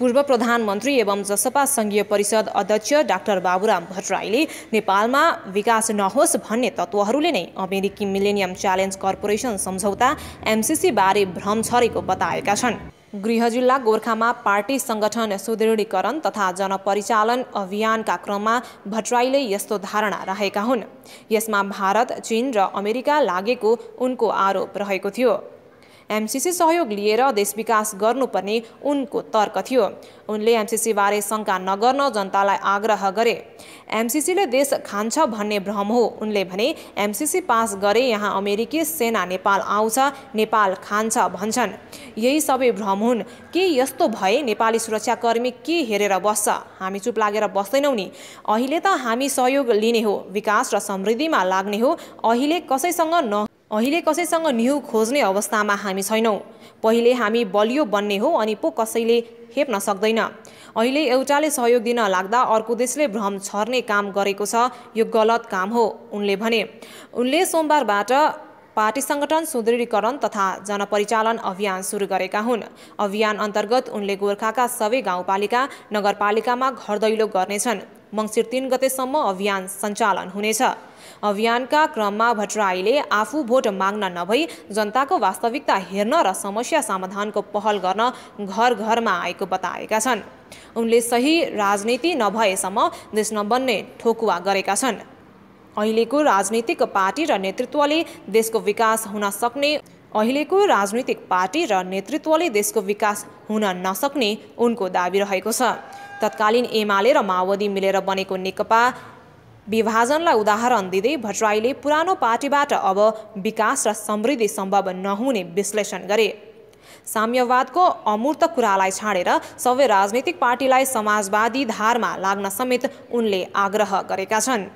पूर्व प्रधानमन्त्री एवं जसपा संघीय परिषद अध्यक्ष डाक्टर बाबुराम भट्टराईले नेपालमा विकास नहोस् भन्ने तत्त्वहरूले नै अमेरिकी मिलेनियम च्यालेन्ज कर्पोरेसन सम्झौता एमसिसीबारे भ्रम छरेको बताएका छन् गृह जिल्ला गोर्खामा पार्टी सङ्गठन सुदृढीकरण तथा जनपरिचालन अभियानका क्रममा भट्टराईले यस्तो धारणा राखेका हुन् यसमा भारत चीन र अमेरिका लागेको उनको आरोप रहेको थियो एमसिसी सहयोग लिएर देश विकास गर्नुपर्ने उनको तर्क थियो उनले एमसिसीबारे शङ्का नगर्न जनतालाई आग्रह गरे एमसिसीले देश खान्छ भन्ने भ्रम हो उनले भने एमसिसी पास गरे यहाँ अमेरिकी सेना नेपाल आउँछ नेपाल खान्छ भन्छन् यही सबै भ्रम हुन् के यस्तो भए नेपाली सुरक्षाकर्मी के हेरेर बस्छ हामी चुप लागेर बस्दैनौँ नि अहिले त हामी सहयोग लिने हो विकास र समृद्धिमा लाग्ने हो अहिले कसैसँग न अहिले कसैसँग न्यु खोज्ने अवस्थामा हामी छैनौँ पहिले हामी बलियो बन्ने हो अनि पो कसैले हेप्न सक्दैन अहिले एउटाले सहयोग दिन लाग्दा अर्को देशले भ्रम छर्ने काम गरेको छ यो गलत काम हो उनले भने उनले सोमबारबाट पार्टी संगठन सुदृढीकरण तथा जनपरिचालन अभियान सुरु गरेका हुन् अभियान अन्तर्गत उनले गोर्खाका सबै गाउँपालिका नगरपालिकामा घर दैलो गर्नेछन् मङ्सिर तिन गतेसम्म अभियान सञ्चालन हुनेछ अभियानका क्रममा भट्टराईले आफू भोट माग्न नभई जनताको वास्तविकता हेर्न र समस्या समाधानको पहल गर्न घर घरमा आएको बताएका छन् उनले सही राजनीति नभएसम्म देश नबन्ने ठोकुवा गरेका छन् अहिलेको राजनीतिक पार्टी र नेतृत्वले देशको विकास हुन सक्ने अहिलेको राजनीतिक पार्टी र नेतृत्वले देशको विकास हुन नसक्ने उनको दावी रहेको छ तत्कालीन एमाले र माओवादी मिलेर बनेको नेकपा विभाजनलाई उदाहरण दिँदै भट्टराईले पुरानो पार्टीबाट अब विकास र समृद्धि सम्भव नहुने विश्लेषण गरे साम्यवादको अमूर्त कुरालाई छाडेर सबै राजनीतिक पार्टीलाई समाजवादी धारमा लाग्न समेत उनले आग्रह गरेका छन्